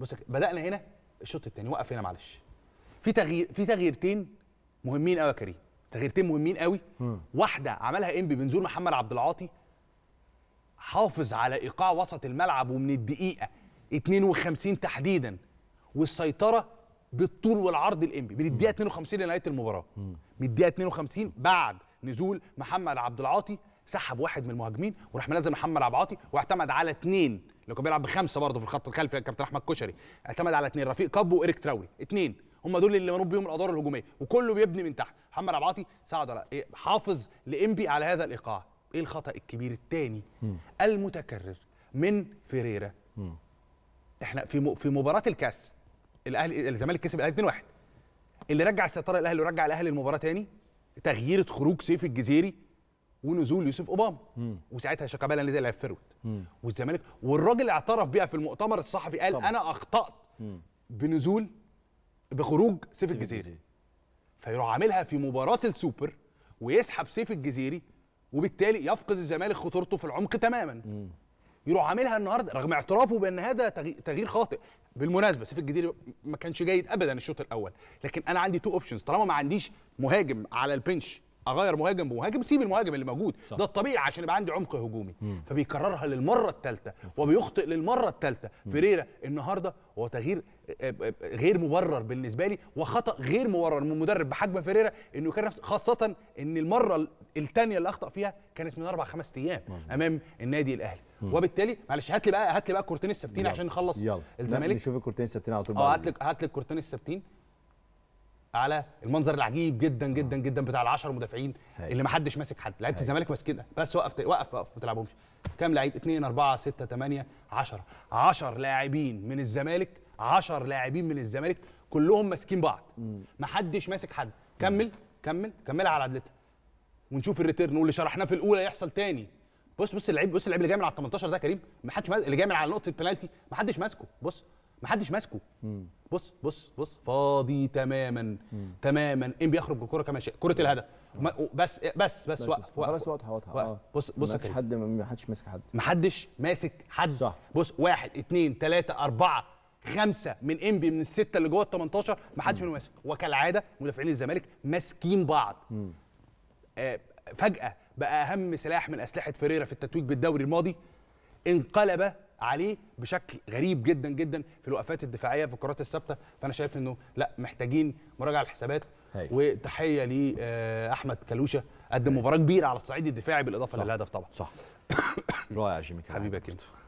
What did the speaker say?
بص بدانا هنا الشوط الثاني وقف هنا معلش في تغيير في تغييرتين مهمين قوي يا كريم تغييرتين مهمين قوي واحده عملها انبي بنزول محمد عبد العاطي حافظ على ايقاع وسط الملعب ومن الدقيقه 52 تحديدا والسيطره بالطول والعرض الانبي من الدقيقه 52 لنهايه المباراه من الدقيقه 52 بعد نزول محمد عبد العاطي سحب واحد من المهاجمين وراح منزل محمد عبد العاطي واعتمد على اثنين اللي كان بيلعب بخمسه برضه في الخط الخلفي كابتن احمد كشري اعتمد على اثنين رفيق كابو وايريك تراوري اثنين هم دول اللي منوب بيهم الادوار الهجوميه وكله بيبني من تحت محمد عبعاطي ساعد على إيه حافظ لانبي على هذا الايقاع ايه الخطا الكبير الثاني المتكرر من فيريرا احنا في في مباراه الكاس الاهلي الزمالك كسب الاهلي 2-1 اللي رجع السيطره الاهلي ورجع الاهلي المباراه ثاني تغييره خروج سيف الجزيري ونزول يوسف اوباما وساعتها شيكابالا اللي زي لعب فيرويد والزمالك والراجل اعترف بيها في المؤتمر الصحفي قال طبعا. انا اخطات مم. بنزول بخروج سيف الجزيري فيروح عاملها في مباراه السوبر ويسحب سيف الجزيري وبالتالي يفقد الزمالك خطورته في العمق تماما مم. يروح عاملها النهارده رغم اعترافه بان هذا تغيير خاطئ بالمناسبه سيف الجزيري ما كانش جيد ابدا الشوط الاول لكن انا عندي تو اوبشنز طالما ما عنديش مهاجم على البنش اغير مهاجم بمهاجم سيب المهاجم اللي موجود صح. ده الطبيعي عشان يبقى عندي عمق هجومي مم. فبيكررها للمره الثالثه وبيخطئ للمره الثالثه فيريرا النهارده هو تغيير آه، آه، آه، غير مبرر بالنسبه لي وخطا غير مبرر من مدرب بحجم فيريرا انه كان خاصه ان المره الثانيه اللي اخطا فيها كانت من اربع خمس ايام امام النادي الاهلي وبالتالي معلش هات لي بقى هات لي بقى كورتين السبتين عشان نخلص الزمالك نشوف الكورتين السبتين على طول اه هات لي هات لي الكورتين السبتين على المنظر العجيب جدا آه. جدا جدا بتاع ال10 مدافعين اللي ما حدش ماسك حد لعيبه الزمالك ماسكينها بس وقف وقف وقف ما تلعبهمش كام لعيب 2 4 6 8 10 10 لاعبين من الزمالك 10 لاعبين من الزمالك كلهم ماسكين بعض ما حدش ماسك حد كمل كمل كملها على عدلتها ونشوف الريتيرن واللي شرحناه في الاولى يحصل تاني بص بص اللعيب بص اللعيب اللي جاي من على ال 18 ده كريم ما حدش اللي جاي من على نقطه البنالتي ما حدش ماسكه بص محدش ماسكه بص بص بص فاضي تماما مم. تماما ان بيخرج بالكره كما شاء كره الهدف بس بس بس وقف خلاص واضحه واضحه آه. بص بص مفيش حد ما حدش ماسك حد محدش ماسك حد صح بص واحد اثنين ثلاثه اربعه خمسه من انبي من السته اللي جوه ال 18 محدش منهم ماسك وكالعاده مدافعين الزمالك ماسكين بعض آه فجاه بقى اهم سلاح من اسلحه فيريرا في التتويج بالدوري الماضي انقلب عليه بشكل غريب جدا جدا في الوقفات الدفاعيه في الكرات الثابته فانا شايف انه لا محتاجين مراجعه الحسابات هي. وتحيه لاحمد آه، كلوشه قدم مباراه كبيره على الصعيد الدفاعي بالاضافه صح. للهدف طبعا صح رائع جيمي حبيبي يا